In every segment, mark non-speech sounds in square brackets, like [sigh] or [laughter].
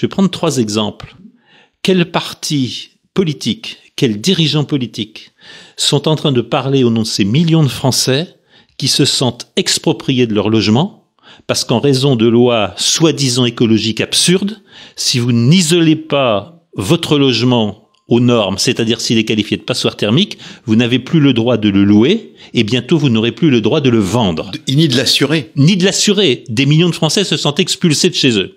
Je vais prendre trois exemples. Quel parti politique, quels dirigeants politiques sont en train de parler au nom de ces millions de Français qui se sentent expropriés de leur logement parce qu'en raison de lois soi-disant écologiques absurdes, si vous n'isolez pas votre logement aux normes, c'est-à-dire s'il est qualifié de passoire thermique, vous n'avez plus le droit de le louer et bientôt vous n'aurez plus le droit de le vendre. Ni de l'assurer. Ni de l'assurer. Des millions de Français se sentent expulsés de chez eux.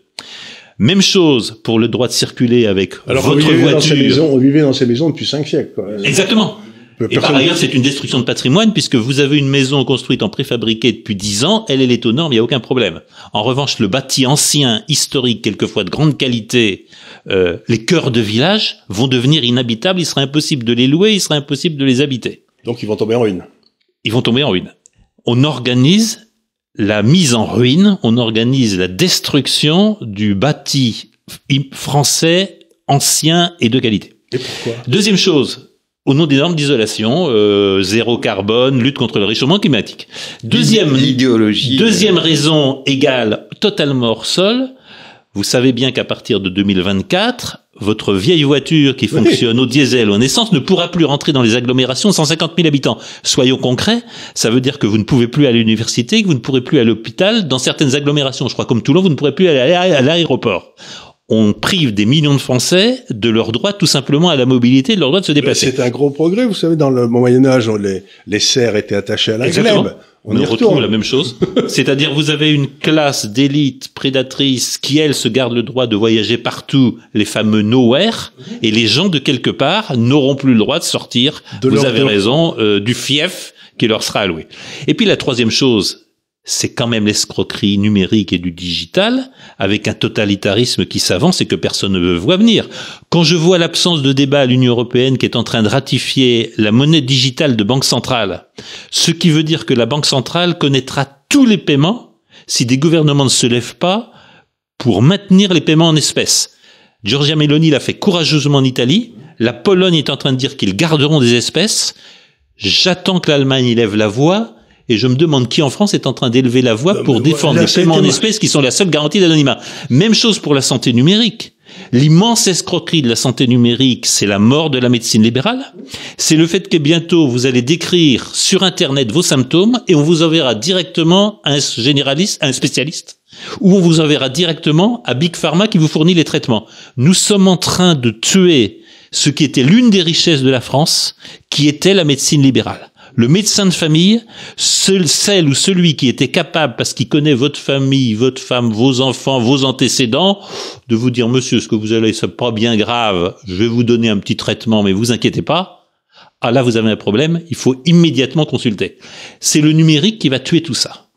Même chose pour le droit de circuler avec Alors, votre on Maisons, on vivait dans ces maisons depuis cinq siècles. Exactement. Et par ailleurs, c'est une destruction de patrimoine puisque vous avez une maison construite en préfabriqué depuis dix ans, elle, est étonnante, il n'y a aucun problème. En revanche, le bâti ancien, historique, quelquefois de grande qualité, euh, les cœurs de village vont devenir inhabitables, il sera impossible de les louer, il sera impossible de les habiter. Donc ils vont tomber en ruine. Ils vont tomber en ruine. On organise la mise en ruine, on organise la destruction du bâti français ancien et de qualité. Deuxième chose, au nom des normes d'isolation, euh, zéro carbone, lutte contre le réchauffement climatique. Deuxième idéologie. Euh, deuxième raison égale totalement hors sol. Vous savez bien qu'à partir de 2024, votre vieille voiture qui fonctionne au diesel ou en essence ne pourra plus rentrer dans les agglomérations 150 000 habitants. Soyons concrets, ça veut dire que vous ne pouvez plus aller à l'université, que vous ne pourrez plus aller à l'hôpital. Dans certaines agglomérations, je crois comme Toulon, vous ne pourrez plus aller à l'aéroport on prive des millions de Français de leur droit tout simplement à la mobilité, de leur droit de se déplacer. C'est un gros progrès, vous savez, dans le Moyen Âge, les, les serfs étaient attachés à la On, y retrouve la même chose. [laughs] C'est-à-dire, vous avez une classe d'élite prédatrice qui, elle, se garde le droit de voyager partout, les fameux nowhere, et les gens de quelque part n'auront plus le droit de sortir, vous avez raison, euh, du fief qui leur sera alloué. Et puis la troisième chose, c'est quand même l'escroquerie numérique et du digital, avec un totalitarisme qui s'avance et que personne ne veut voir venir. Quand je vois l'absence de débat à l'Union européenne qui est en train de ratifier la monnaie digitale de banque centrale, ce qui veut dire que la banque centrale connaîtra tous les paiements si des gouvernements ne se lèvent pas pour maintenir les paiements en espèces. Giorgia Meloni l'a fait courageusement en Italie, la Pologne est en train de dire qu'ils garderont des espèces, j'attends que l'Allemagne lève la voix, et je me demande qui en France est en train d'élever la voix bah, pour défendre les paiements en espèces qui sont la seule garantie d'anonymat. Même chose pour la santé numérique. L'immense escroquerie de la santé numérique, c'est la mort de la médecine libérale. C'est le fait que bientôt vous allez décrire sur Internet vos symptômes et on vous enverra directement un généraliste, à un spécialiste, ou on vous enverra directement à Big Pharma qui vous fournit les traitements. Nous sommes en train de tuer ce qui était l'une des richesses de la France, qui était la médecine libérale le médecin de famille, celle ou celui qui était capable, parce qu'il connaît votre famille, votre femme, vos enfants, vos antécédents, de vous dire, monsieur, ce que vous allez, c'est pas bien grave, je vais vous donner un petit traitement, mais vous inquiétez pas. Ah là, vous avez un problème, il faut immédiatement consulter. C'est le numérique qui va tuer tout ça.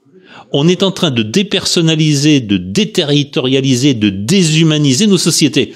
On est en train de dépersonnaliser, de déterritorialiser, de déshumaniser nos sociétés.